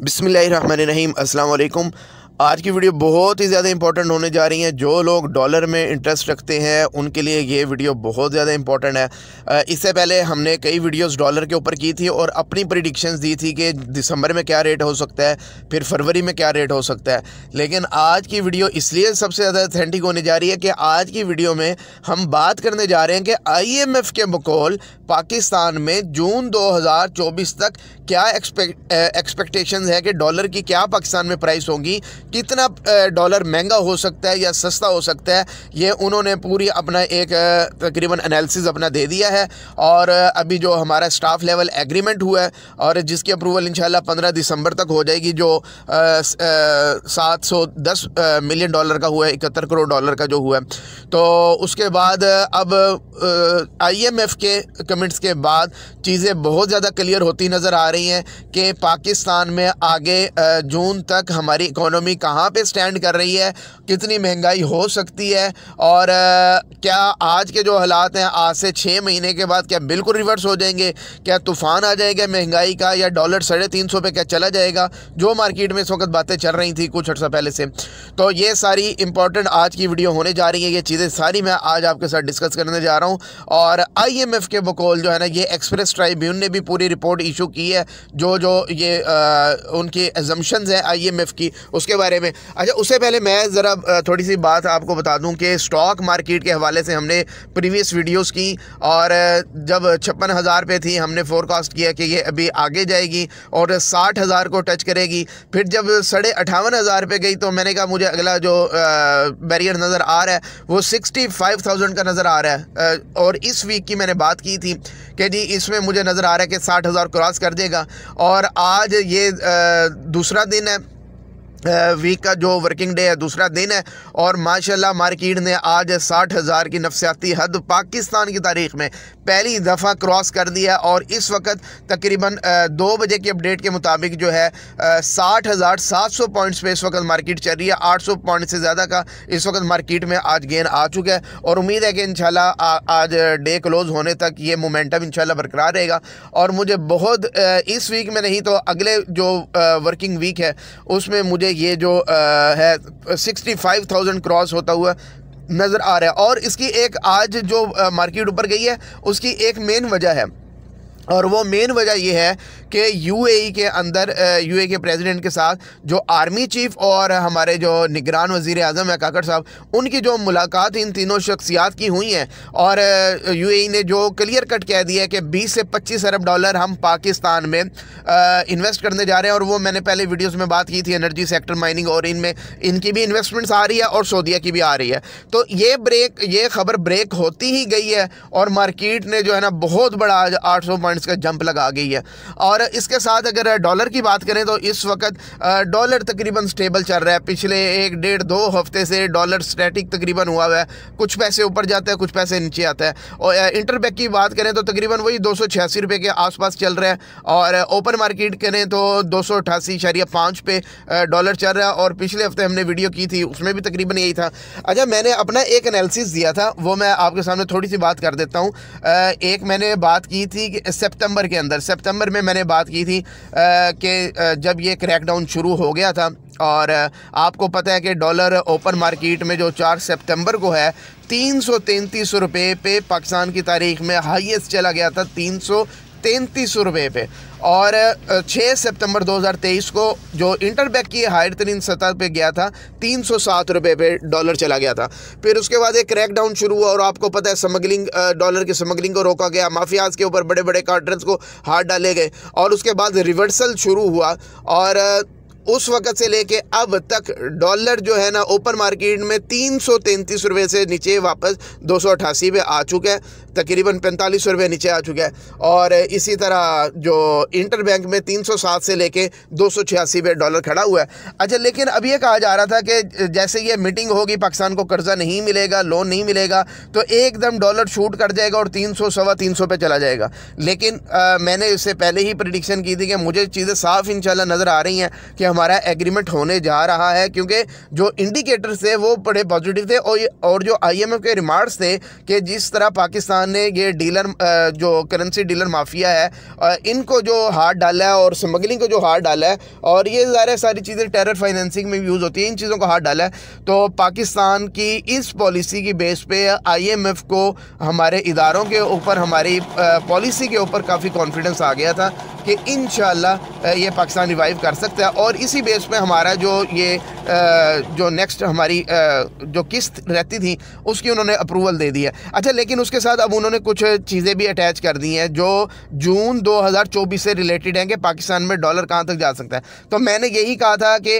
बिसमीम अल्लाम आज की वीडियो बहुत ही ज़्यादा इंपॉर्टेंट होने जा रही है जो लोग डॉलर में इंटरेस्ट रखते हैं उनके लिए ये वीडियो बहुत ज़्यादा इंपॉर्टेंट है इससे पहले हमने कई वीडियोस डॉलर के ऊपर की थी और अपनी प्रिडिक्शंस दी थी कि दिसंबर में क्या रेट हो सकता है फिर फरवरी में क्या रेट हो सकता है लेकिन आज की वीडियो इसलिए सबसे ज़्यादा अथेंटिक होने जा रही है कि आज की वीडियो में हम बात करने जा रहे हैं कि आई के बकौल पाकिस्तान में जून दो तक क्या एक्सपेक्टेशंस है कि डॉलर की क्या पाकिस्तान में प्राइस होगी कितना डॉलर महंगा हो सकता है या सस्ता हो सकता है ये उन्होंने पूरी अपना एक तकरीबन एनालिसिस अपना दे दिया है और अभी जो हमारा स्टाफ लेवल एग्रीमेंट हुआ है और जिसकी अप्रूवल इंशाल्लाह पंद्रह दिसंबर तक हो जाएगी जो सात सौ दस मिलियन डॉलर का हुआ है इकहत्तर करोड़ डॉलर का जो हुआ है तो उसके बाद अब आई एम एफ के कमेंट्स के बाद चीज़ें बहुत ज़्यादा क्लियर होती नज़र आ रही हैं कि पाकिस्तान में आगे जून तक हमारी इकोनॉमी कहाँ पे स्टैंड कर रही है कितनी महंगाई हो सकती है और क्या आज के जो हालात हैं आज से छः महीने के बाद क्या बिल्कुल रिवर्स हो जाएंगे क्या तूफ़ान आ जाएगा महंगाई का या डॉलर साढ़े तीन सौ क्या चला जाएगा जो मार्केट में इस वक्त बातें चल रही थी कुछ अर्सा पहले से तो ये सारी इंपॉर्टेंट आज की वीडियो होने जा रही है ये चीज़ें सारी मैं आज आपके साथ डिस्कस करने जा रहा हूँ और आई के बकौल जो है ना ये एक्सप्रेस ट्राइब्यून ने भी पूरी रिपोर्ट इशू की है है जो जो ये आ, उनकी एजम्पन्स हैं आई एम एफ़ की उसके बारे में अच्छा उससे पहले मैं ज़रा थोड़ी सी बात आपको बता दूँ कि स्टॉक मार्केट के हवाले से हमने प्रीवियस वीडियोस की और जब छप्पन हज़ार पे थी हमने फोरकास्ट किया कि ये अभी आगे जाएगी और साठ हज़ार को टच करेगी फिर जब साढ़े अठावन हज़ार पर गई तो मैंने कहा मुझे अगला जो बैरियर नज़र आ रहा है वो सिक्सटी फाइव थाउजेंड का नज़र आ रहा है और इस वीक की मैंने बात की थी कि जी इसमें मुझे नज़र आ रहा है कि साठ हज़ार क्रॉस कर देगा और आज ये दूसरा दिन है वीक का जो वर्किंग डे है दूसरा दिन है और माशाल्लाह मार्केट ने आज साठ हज़ार की नफसियाती हद पाकिस्तान की तारीख में पहली दफ़ा क्रॉस कर दिया और इस वक्त तकरीबन दो बजे की अपडेट के मुताबिक जो है साठ हज़ार सात सौ पॉइंट्स पे इस वक्त मार्केट चल रही है आठ सौ पॉइंट से ज़्यादा का इस वक्त मार्केट में आज गेन आ चुका है और उम्मीद है कि इन आज डे क्लोज़ होने तक ये मोमेंटम इन बरकरार रहेगा और मुझे बहुत इस वीक में नहीं तो अगले जो वर्किंग वीक है उसमें मुझे ये जो आ, है सिक्सटी फाइव थाउजेंड क्रॉस होता हुआ नज़र आ रहा है और इसकी एक आज जो मार्केट ऊपर गई है उसकी एक मेन वजह है और वो मेन वजह ये है कि यूएई e के अंदर यूएई e के प्रेसिडेंट के साथ जो आर्मी चीफ और हमारे जो निगरान वजीर अजम है काकड़ साहब उनकी जो मुलाकात इन तीनों शख्सियात की हुई हैं और यूएई e ने जो क्लियर कट कह दिया है कि 20 से 25 अरब डॉलर हम पाकिस्तान में इन्वेस्ट करने जा रहे हैं और वो मैंने पहले वीडियोज़ में बात की थी एनर्जी सेक्टर माइनिंग और इनमें इनकी भी इन्वेस्टमेंट्स आ रही है और सऊदिया की भी आ रही है तो ये ब्रेक ये खबर ब्रेक होती ही गई है और मार्किट ने जो है ना बहुत बड़ा आज आठ पॉइंट्स का जंप लगा गई है और इसके साथ अगर डॉलर की बात करें तो इस वक्त डॉलर तकरीबन स्टेबल चल रहा है पिछले एक डेढ़ दो हफ्ते से डॉलर स्टैटिक तकरीबन हुआ हुआ है कुछ पैसे ऊपर जाते हैं कुछ पैसे नीचे आता है और इंटरबैक की बात करें तो तकरीबन वही दो रुपए के आसपास चल रहा है और ओपन मार्केट करें तो दो सौ पे डॉलर चल रहा है और पिछले हफ्ते हमने वीडियो की थी उसमें भी तकरीबन यही था अच्छा मैंने अपना एक एनालिसिस दिया था वो मैं आपके सामने थोड़ी सी बात कर देता हूँ एक मैंने बात की थी कि सितंबर के अंदर सितंबर में मैंने बात की थी कि जब ये क्रैकडाउन शुरू हो गया था और आपको पता है कि डॉलर ओपन मार्केट में जो चार सितंबर को है तीन सौ तैंतीस रुपये पे पाकिस्तान की तारीख में हाईएस्ट चला गया था तीन सौ तैंतीस सौ रुपये पे और 6 सितंबर 2023 को जो इंटरबैक की हायर तरीन सतह पे गया था तीन सौ सात रुपये पे डॉलर चला गया था फिर उसके बाद एक क्रैकडाउन शुरू हुआ और आपको पता है स्मगलिंग डॉलर की स्मगलिंग को रोका गया माफियाज के ऊपर बड़े बड़े कार्टर्स को हाथ डाले गए और उसके बाद रिवर्सल शुरू हुआ और उस वक़्त से लेके अब तक डॉलर जो है ना ओपन मार्केट में तीन सौ तैंतीस रुपये से नीचे वापस दो सौ अट्ठासी पे आ चुका है तकरीबन पैंतालीस रुपये नीचे आ चुका है और इसी तरह जो इंटर बैंक में तीन सौ सात से लेके दो सौ छियासी पे डॉलर खड़ा हुआ है अच्छा लेकिन अब ये कहा जा रहा था कि जैसे ये मीटिंग होगी पाकिस्तान को कर्ज़ा नहीं मिलेगा लोन नहीं मिलेगा तो एकदम डॉलर छूट कर जाएगा और तीन सौ सवा तीन सौ पर चला जाएगा लेकिन आ, मैंने इससे पहले ही प्रडिक्शन की थी कि मुझे चीज़ें साफ इन नज़र आ रही हैं कि हमारा एग्रीमेंट होने जा रहा है क्योंकि जो इंडिकेटर्स थे वो बड़े पॉजिटिव थे और और जो आईएमएफ के रिमार्क्स थे कि जिस तरह पाकिस्तान ने ये डीलर जो करेंसी डीलर माफिया है इनको जो हाथ डाला है और स्मगलिंग को जो हाथ डाला है और ये ज़्यादा सारी चीज़ें टेरर फाइनेंसिंग में यूज़ होती है इन चीज़ों को हाथ डाला है तो पाकिस्तान की इस पॉलिसी की बेस पे आईएमएफ को हमारे इदारों के ऊपर हमारी पॉलिसी के ऊपर काफ़ी कॉन्फिडेंस आ गया था कि इन ये पाकिस्तान रिवाइव कर सकता है और इसी बेस में हमारा जो ये जो नेक्स्ट हमारी जो किस्त रहती थी उसकी उन्होंने अप्रूवल दे दी है अच्छा लेकिन उसके साथ अब उन्होंने कुछ चीज़ें भी अटैच कर दी हैं जो जून 2024 से रिलेटेड हैं कि पाकिस्तान में डॉलर कहाँ तक जा सकता है तो मैंने यही कहा था कि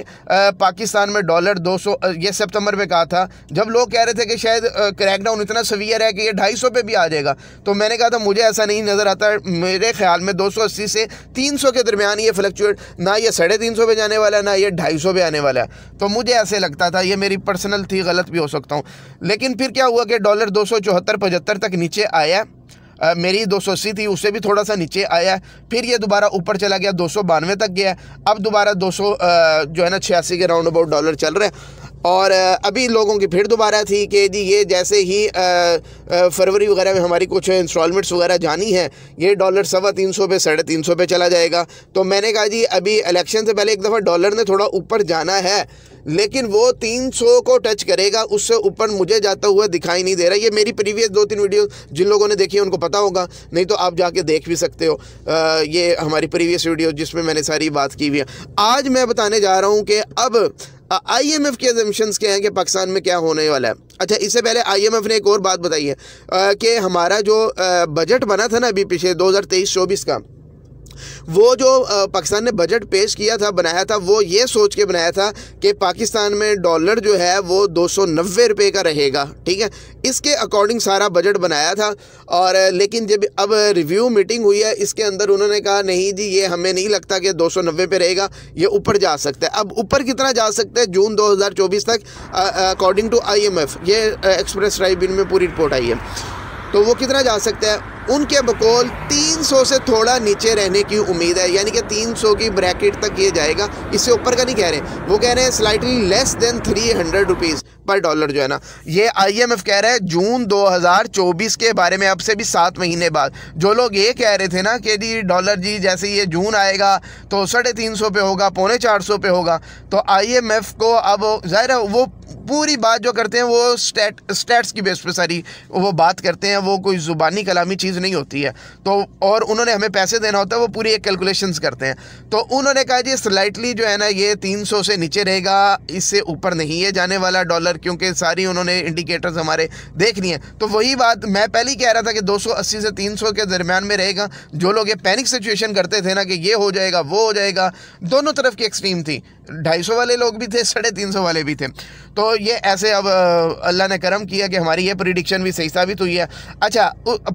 पाकिस्तान में डॉलर दो ये सेप्टंबर में कहा था जब लोग कह रहे थे कि शायद क्रैकडाउन इतना सवियर है कि ये ढाई सौ भी आ जाएगा तो मैंने कहा था मुझे ऐसा नहीं नज़र आता मेरे ख्याल में दो से तीन सौ के दरमियान ये फ्लक्चुएट ना ये साढ़े तीन सौ पर जाने वाला है ना ये ढाई सौ पे आने वाला है तो मुझे ऐसे लगता था ये मेरी पर्सनल थी गलत भी हो सकता हूँ लेकिन फिर क्या हुआ कि डॉलर दो सौ चौहत्तर पचहत्तर तक नीचे आया आ, मेरी दो सौ अस्सी थी उससे भी थोड़ा सा नीचे आया फिर ये दोबारा ऊपर चला गया दो सौ बानवे तक गया अब दोबारा दो सौ जो है ना छियासी के राउंड अबाउट डॉलर चल रहे हैं और अभी लोगों की फिर दोबारा थी कि जी ये जैसे ही फरवरी वगैरह में हमारी कुछ इंस्टॉलमेंट्स वगैरह जानी है ये डॉलर सवा तीन सौ पे साढ़े तीन सौ पे चला जाएगा तो मैंने कहा जी अभी इलेक्शन से पहले एक दफ़ा डॉलर ने थोड़ा ऊपर जाना है लेकिन वो तीन सौ को टच करेगा उससे ऊपर मुझे जाता हुआ दिखाई नहीं दे रहा ये मेरी प्रीवियस दो तीन वीडियो जिन लोगों ने देखी है उनको पता होगा नहीं तो आप जाके देख भी सकते हो आ, ये हमारी प्रीवियस वीडियो जिसमें मैंने सारी बात की हुई है आज मैं बताने जा रहा हूँ कि अब आई एम एफ़ के एजम्पन्स क्या हैं कि पाकिस्तान में क्या होने वाला है अच्छा इससे पहले आई एम एफ़ ने एक और बात बताई है कि हमारा जो बजट बना था ना अभी पिछले दो हज़ार तेईस चौबीस का वो जो पाकिस्तान ने बजट पेश किया था बनाया था वो ये सोच के बनाया था कि पाकिस्तान में डॉलर जो है वो दो सौ रुपये का रहेगा ठीक है इसके अकॉर्डिंग सारा बजट बनाया था और लेकिन जब अब रिव्यू मीटिंग हुई है इसके अंदर उन्होंने कहा नहीं जी ये हमें नहीं लगता कि दो सौ पे रहेगा ये ऊपर जा सकता है अब ऊपर कितना जा सकता है जून चौबीस तक अकॉर्डिंग टू एफ ये एक्सप्रेस ट्राइबिन में पूरी रिपोर्ट आई है तो वो कितना जा सकता है उनके बकौल 300 से थोड़ा नीचे रहने की उम्मीद है यानी कि 300 की ब्रैकेट तक ये जाएगा इससे ऊपर का नहीं कह रहे वो कह रहे हैं slightly less than three hundred rupees per dollar जो है ना ये आईएमएफ कह रहा है जून 2024 के बारे में अब से भी सात महीने बाद जो लोग ये कह रहे थे ना कि जी डॉलर जी जैसे ये जून आएगा तो साढ़े तीन सौ पे होगा पौने चार सौ पे होगा तो आई को अब ज़ाहिर वो पूरी बात जो करते हैं वो स्टेट स्टेट्स की बेस पर सारी वो बात करते हैं वो कोई ज़ुबानी कलामी चीज़ नहीं होती है तो और उन्होंने हमें पैसे देना होता है वो पूरी एक कैलकुलेशंस करते हैं तो उन्होंने कहा जी स्लाइटली जो है ना ये 300 से नीचे रहेगा इससे ऊपर नहीं है जाने वाला डॉलर क्योंकि सारी उन्होंने इंडिकेटर्स हमारे देख लिए तो वही बात मैं पहले ही कह रहा था कि अस्सी से सौ के दरमियान में रहेगा जो लोग ये पैनिक सिचुएशन करते थे ना कि ये हो जाएगा वो हो जाएगा दोनों तरफ की एक्सट्रीम थी ढाई वाले लोग भी थे साढ़े वाले भी थे तो तो ये ऐसे अब अल्लाह ने करम किया कि हमारी ये प्रिडिक्शन भी सही साबित हुई है अच्छा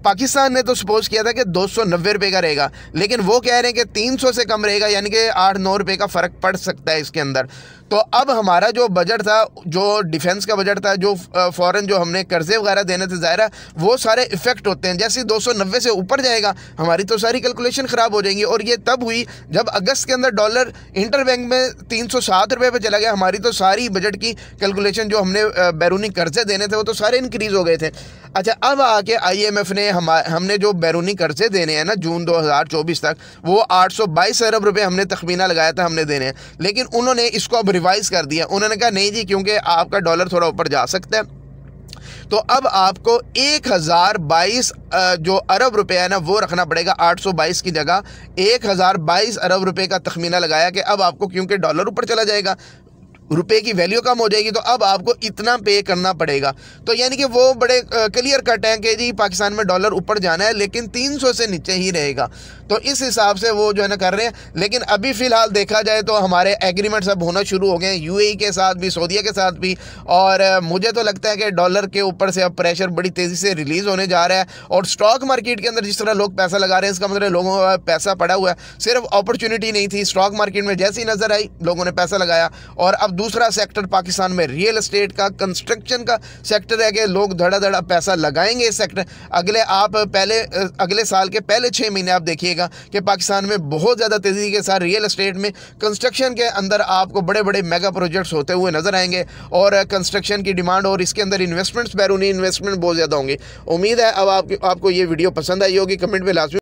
पाकिस्तान ने तो सपोज किया था कि दो सौ नब्बे का रहेगा लेकिन वो कह रहे हैं कि तीन सौ से कम रहेगा यानी कि आठ नौ रुपये का फ़र्क पड़ सकता है इसके अंदर तो अब हमारा जो बजट था जो डिफेंस का बजट था जो फॉरेन जो हमने कर्जे वगैरह देने थे ज़ाहिर वो सारे इफ़ेक्ट होते हैं जैसे दो सौ नब्बे से ऊपर जाएगा हमारी तो सारी कैलकुलेशन ख़राब हो जाएंगी और ये तब हुई जब अगस्त के अंदर डॉलर इंटर बैंक में तीन सौ पे चला गया हमारी तो सारी बजट की कैलकुलेशन जो हमने बैरूनी कर्जे देने थे वो तो सारे इंक्रीज़ हो गए थे अच्छा अब आके आईएमएफ ने हम हमने जो बैरूनी कर्जे देने हैं ना जून 2024 तक वो 822 अरब रुपए हमने तखमीना लगाया था हमने देने हैं लेकिन उन्होंने इसको अब रिवाइज़ कर दिया उन्होंने कहा नहीं जी क्योंकि आपका डॉलर थोड़ा ऊपर जा सकता है तो अब आपको एक हज़ार बाईस जो अरब रुपए है ना वो रखना पड़ेगा आठ सौ बाईस की जगह एक हज़ार बाईस अरब रुपए का तखमीना लगाया कि अब आपको क्योंकि डॉलर ऊपर चला जाएगा रुपए की वैल्यू कम हो जाएगी तो अब आपको इतना पे करना पड़ेगा तो यानी कि वो बड़े क्लियर कट हैं कि जी पाकिस्तान में डॉलर ऊपर जाना है लेकिन 300 से नीचे ही रहेगा तो इस हिसाब से वो जो है ना कर रहे हैं लेकिन अभी फ़िलहाल देखा जाए तो हमारे एग्रीमेंट सब होना शुरू हो गए हैं यूएई e के साथ भी सऊदीया के साथ भी और मुझे तो लगता है कि डॉलर के ऊपर से अब प्रेशर बड़ी तेज़ी से रिलीज़ होने जा रहा है और स्टॉक मार्केट के अंदर जिस तरह लोग पैसा लगा रहे हैं इसका मतलब लोगों का पैसा पड़ा हुआ है सिर्फ अपॉर्चुनिटी नहीं थी स्टॉक मार्केट में जैसी नज़र आई लोगों ने पैसा लगाया और अब दूसरा सेक्टर पाकिस्तान में रियल इस्टेट का कंस्ट्रक्शन का सेक्टर है कि लोग धड़ा धड़ा पैसा लगाएंगे इस सेक्टर अगले आप पहले अगले साल के पहले छः महीने आप देखिएगा जाएगा कि पाकिस्तान में बहुत ज़्यादा तेज़ी के साथ रियल इस्टेट में कंस्ट्रक्शन के अंदर आपको बड़े बड़े मेगा प्रोजेक्ट्स होते हुए नज़र आएंगे और कंस्ट्रक्शन की डिमांड और इसके अंदर इन्वेस्टमेंट्स बैरूनी इन्वेस्टमेंट बहुत ज़्यादा होंगे उम्मीद है अब आपको ये वीडियो पसंद आई होगी कमेंट में लाजमी